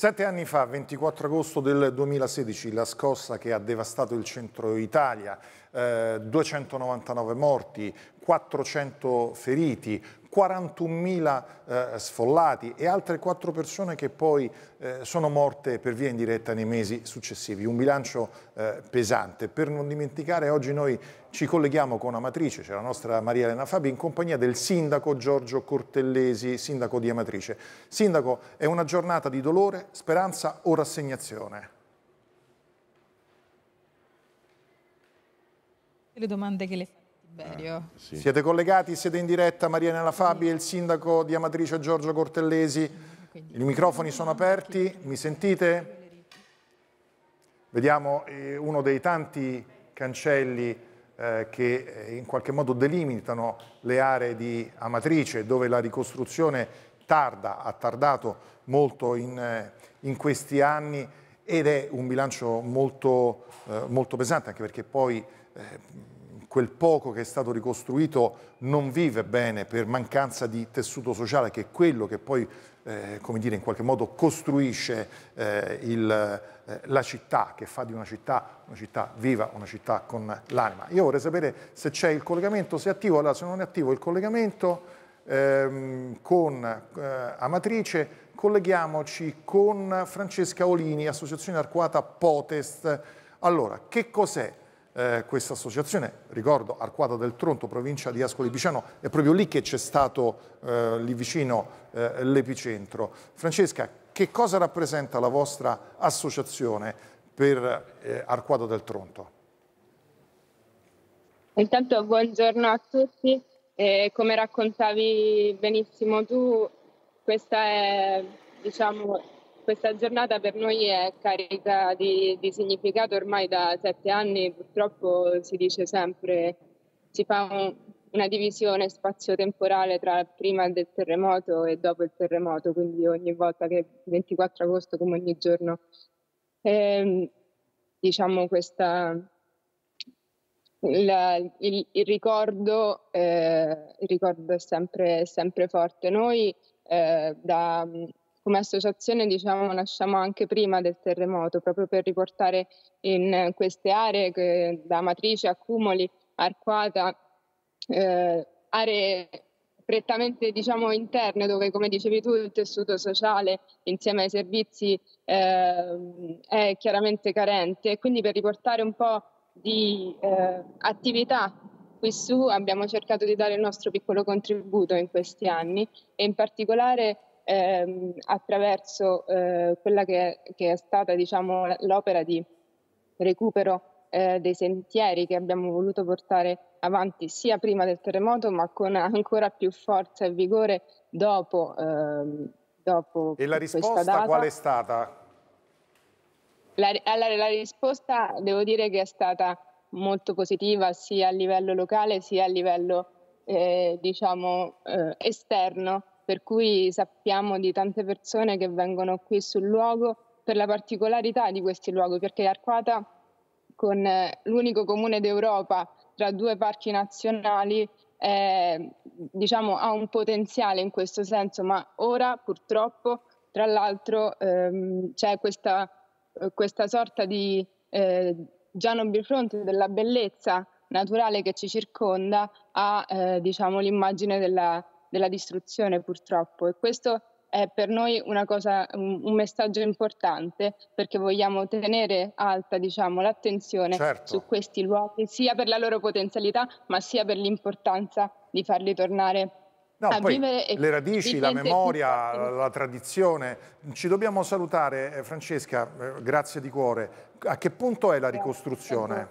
Sette anni fa, 24 agosto del 2016, la scossa che ha devastato il centro Italia eh, 299 morti, 400 feriti, 41.000 eh, sfollati e altre 4 persone che poi eh, sono morte per via indiretta nei mesi successivi. Un bilancio eh, pesante. Per non dimenticare, oggi noi ci colleghiamo con Amatrice, c'è la nostra Maria Elena Fabi, in compagnia del sindaco Giorgio Cortellesi, sindaco di Amatrice. Sindaco, è una giornata di dolore, speranza o rassegnazione? le domande che le fa Tiberio. Eh, sì. Siete collegati, siete in diretta, Marianella Fabi e il sindaco di Amatrice Giorgio Cortellesi. I microfoni sono aperti, mi sentite? Vediamo eh, uno dei tanti cancelli eh, che eh, in qualche modo delimitano le aree di Amatrice dove la ricostruzione tarda, ha tardato molto in, eh, in questi anni ed è un bilancio molto, eh, molto pesante anche perché poi eh, quel poco che è stato ricostruito non vive bene per mancanza di tessuto sociale che è quello che poi eh, come dire, in qualche modo costruisce eh, il, eh, la città, che fa di una città una città viva, una città con l'anima. Io vorrei sapere se c'è il collegamento, se è attivo, allora se non è attivo il collegamento ehm, con eh, Amatrice, colleghiamoci con Francesca Olini, associazione arcuata Potest. Allora, che cos'è eh, questa associazione? Ricordo Arcuata del Tronto, provincia di Ascoli Piceno, è proprio lì che c'è stato, eh, lì vicino, eh, l'epicentro. Francesca, che cosa rappresenta la vostra associazione per eh, Arcuata del Tronto? Intanto buongiorno a tutti, eh, come raccontavi benissimo tu, questa, è, diciamo, questa giornata per noi è carica di, di significato ormai da sette anni, purtroppo si dice sempre, si fa un, una divisione spazio-temporale tra prima del terremoto e dopo il terremoto, quindi ogni volta che 24 agosto come ogni giorno, eh, diciamo questa, la, il, il, ricordo, eh, il ricordo è sempre, sempre forte. Noi eh, da, mm, come associazione diciamo, nasciamo anche prima del terremoto, proprio per riportare in queste aree che, da Matrice, Accumoli, Arquata, eh, aree prettamente diciamo, interne dove come dicevi tu il tessuto sociale insieme ai servizi eh, è chiaramente carente e quindi per riportare un po' di eh, attività Qui su abbiamo cercato di dare il nostro piccolo contributo in questi anni e in particolare ehm, attraverso eh, quella che, che, è stata diciamo, l'opera di recupero eh, dei sentieri che abbiamo voluto portare avanti sia prima del terremoto ma con ancora più forza e vigore dopo, ehm, dopo E la risposta data. qual è stata? La, allora, la risposta devo dire che è stata molto positiva sia a livello locale sia a livello eh, diciamo, eh, esterno, per cui sappiamo di tante persone che vengono qui sul luogo per la particolarità di questi luoghi, perché Arquata con eh, l'unico comune d'Europa tra due parchi nazionali eh, diciamo, ha un potenziale in questo senso, ma ora purtroppo tra l'altro ehm, c'è questa, eh, questa, sorta di eh, già non bifronte della bellezza naturale che ci circonda a eh, diciamo, l'immagine della, della, distruzione purtroppo e questo è per noi cosa, un, un, messaggio importante perché vogliamo tenere alta diciamo, l'attenzione certo. su questi luoghi sia per la loro potenzialità ma sia per l'importanza di farli tornare No, a poi le radici, la memoria, la, la tradizione. Ci dobbiamo salutare, eh, Francesca, eh, grazie di cuore. A che punto è la ricostruzione?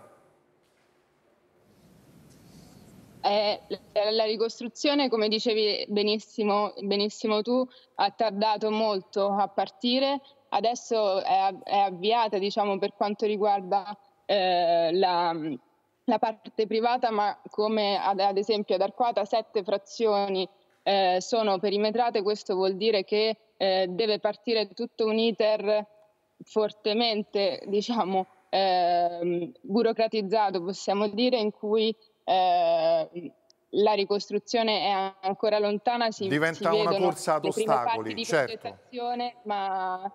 Eh, la, la ricostruzione, come dicevi benissimo, benissimo tu, ha tardato molto a partire. Adesso è, è avviata, diciamo, per quanto riguarda eh, la la parte privata, ma come ad, esempio ad Arquata sette frazioni eh, sono perimetrate, questo vuol dire che eh, deve partire tutto un iter fortemente, diciamo, eh, burocratizzato, possiamo dire, in cui eh, la ricostruzione è ancora lontana. Si, Diventa si una corsa ad ostacoli, certo. Ma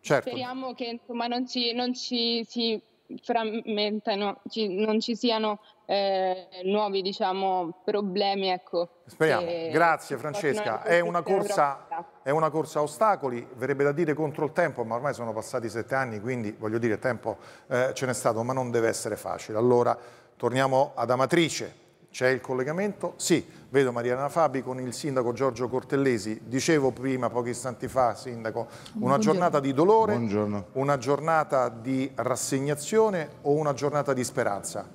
certo. speriamo che insomma, non ci, non ci si frammentano, ci, non ci siano eh, nuovi diciamo, problemi. Ecco, Speriamo. Grazie Francesca. È una, corsa, è una, corsa, a ostacoli, verrebbe da dire contro il tempo, ma ormai sono passati sette anni, quindi voglio dire tempo eh, ce n'è stato, ma non deve essere facile. Allora torniamo ad Amatrice. C'è il collegamento? Sì, vedo Mariana Fabi con il sindaco Giorgio Cortellesi. Dicevo prima, pochi istanti fa, sindaco, una Buongiorno. giornata di dolore, Buongiorno. una giornata di rassegnazione o una giornata di speranza?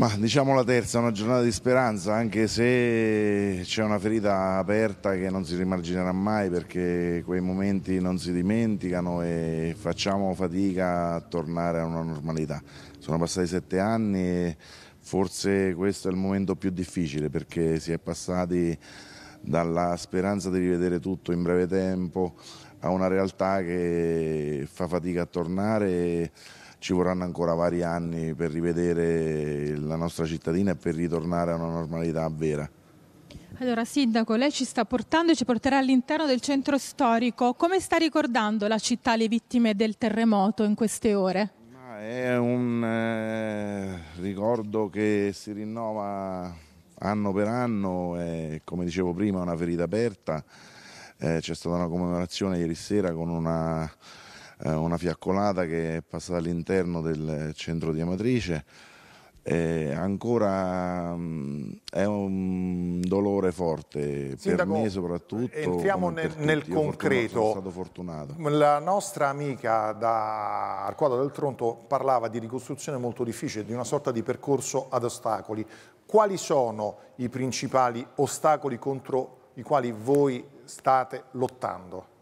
Ma diciamo la terza, una giornata di speranza, anche se c'è una ferita aperta che non si rimarginerà mai perché quei momenti non si dimenticano e facciamo fatica a tornare a una normalità. Sono passati sette anni e forse questo è il momento più difficile perché si è passati dalla speranza di rivedere tutto in breve tempo a una realtà che fa fatica a tornare ci vorranno ancora vari anni per rivedere la nostra cittadina e per ritornare a una normalità vera. Allora Sindaco, lei ci sta portando e ci porterà all'interno del centro storico. Come sta ricordando la città le vittime del terremoto in queste ore? è un eh, ricordo che si rinnova anno per anno e come dicevo prima è una ferita aperta. Eh, c'è stata una commemorazione ieri sera con una eh, una fiaccolata che è passata all'interno del centro di Amatrice. Eh, ancora mm, è un dolore forte Sindaco, per me soprattutto entriamo nel, nel concreto sono stato fortunato la nostra amica da Arquato del Tronto parlava di ricostruzione molto difficile di una sorta di percorso ad ostacoli quali sono i principali ostacoli contro i quali voi state lottando?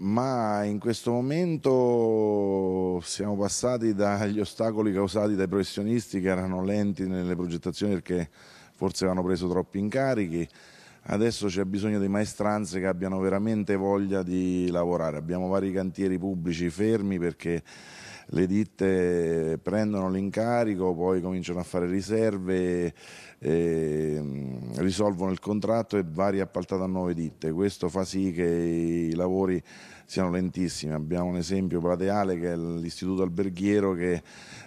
ma in questo momento siamo passati dagli ostacoli causati dai professionisti che erano lenti nelle progettazioni perché forse avevano preso troppi incarichi. Adesso c'è bisogno di maestranze che abbiano veramente voglia di lavorare. Abbiamo vari cantieri pubblici fermi perché le ditte prendono l'incarico, poi cominciano a fare riserve, eh, risolvono il contratto e varia appaltata a nuove ditte. Questo fa sì che i lavori siano lentissimi. Abbiamo un esempio plateale che è l'istituto alberghiero che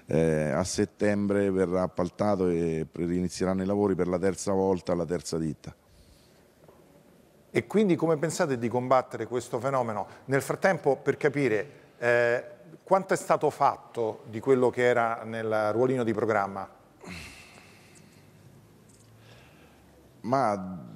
eh, a settembre verrà appaltato e inizieranno i lavori per la terza volta alla terza ditta. E quindi come pensate di combattere questo fenomeno? Nel frattempo, per capire, eh, quanto è stato fatto di quello che era nel ruolino di programma? Ma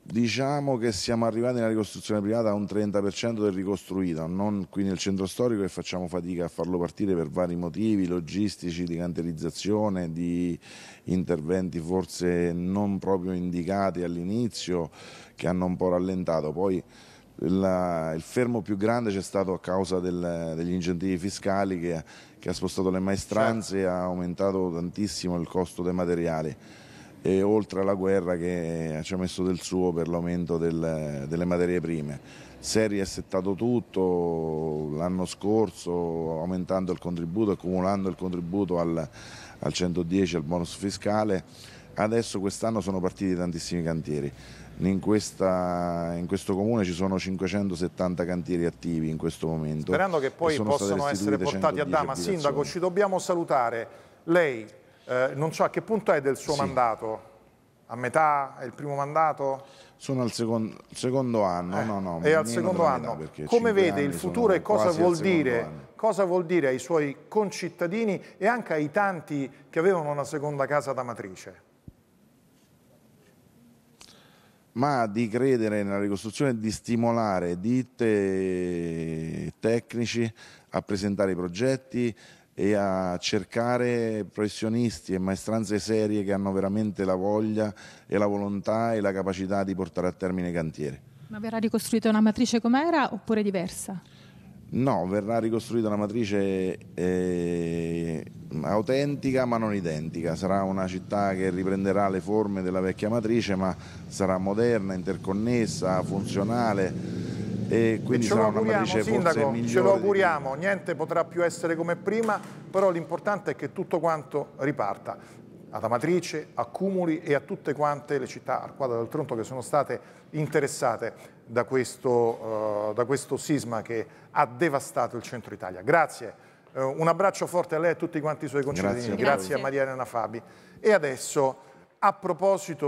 diciamo che siamo arrivati nella ricostruzione privata a un 30% del ricostruito, non qui nel centro storico e facciamo fatica a farlo partire per vari motivi logistici, di canterizzazione, di interventi forse non proprio indicati all'inizio che hanno un po' rallentato. Poi la, il fermo più grande c'è stato a causa del, degli incentivi fiscali che, che, ha spostato le maestranze certo. e ha aumentato tantissimo il costo dei materiali e oltre alla guerra che ci ha messo del suo per l'aumento del, delle materie prime. Si è riassettato tutto l'anno scorso aumentando il contributo, accumulando il contributo al, al 110, al bonus fiscale Adesso quest'anno sono partiti tantissimi cantieri, in, questa, in, questo comune ci sono 570 cantieri attivi in questo momento. Sperando che poi possano essere portati a Dama. Sindaco, ci dobbiamo salutare. Lei, eh, non so a che punto è del suo sì. mandato? A metà? È il primo mandato? Sono al secondo, secondo anno, eh, no, no. È al secondo anno. Come vede il futuro e cosa vuol, dire, cosa vuol dire ai suoi concittadini e anche ai tanti che avevano una seconda casa da matrice? ma di credere nella ricostruzione e di stimolare ditte tecnici a presentare i progetti e a cercare professionisti e maestranze serie che hanno veramente la voglia e la volontà e la capacità di portare a termine i cantieri. Ma verrà ricostruita una matrice com'era oppure diversa? No, verrà ricostruita una matrice eh, autentica ma non identica, sarà una città che riprenderà le forme della vecchia matrice ma sarà moderna, interconnessa, funzionale e quindi e sarà una matrice sindaco, Ce lo auguriamo, niente potrà più essere come prima, però l'importante è che tutto quanto riparta ad Amatrice, a Cumuli e a tutte quante le città al del Tronto che sono state interessate da questo, uh, da questo sisma che ha devastato il centro Italia. Grazie, uh, un abbraccio forte a lei e a tutti quanti i suoi concittadini, grazie. grazie, a Maria Elena Fabi. E adesso, a proposito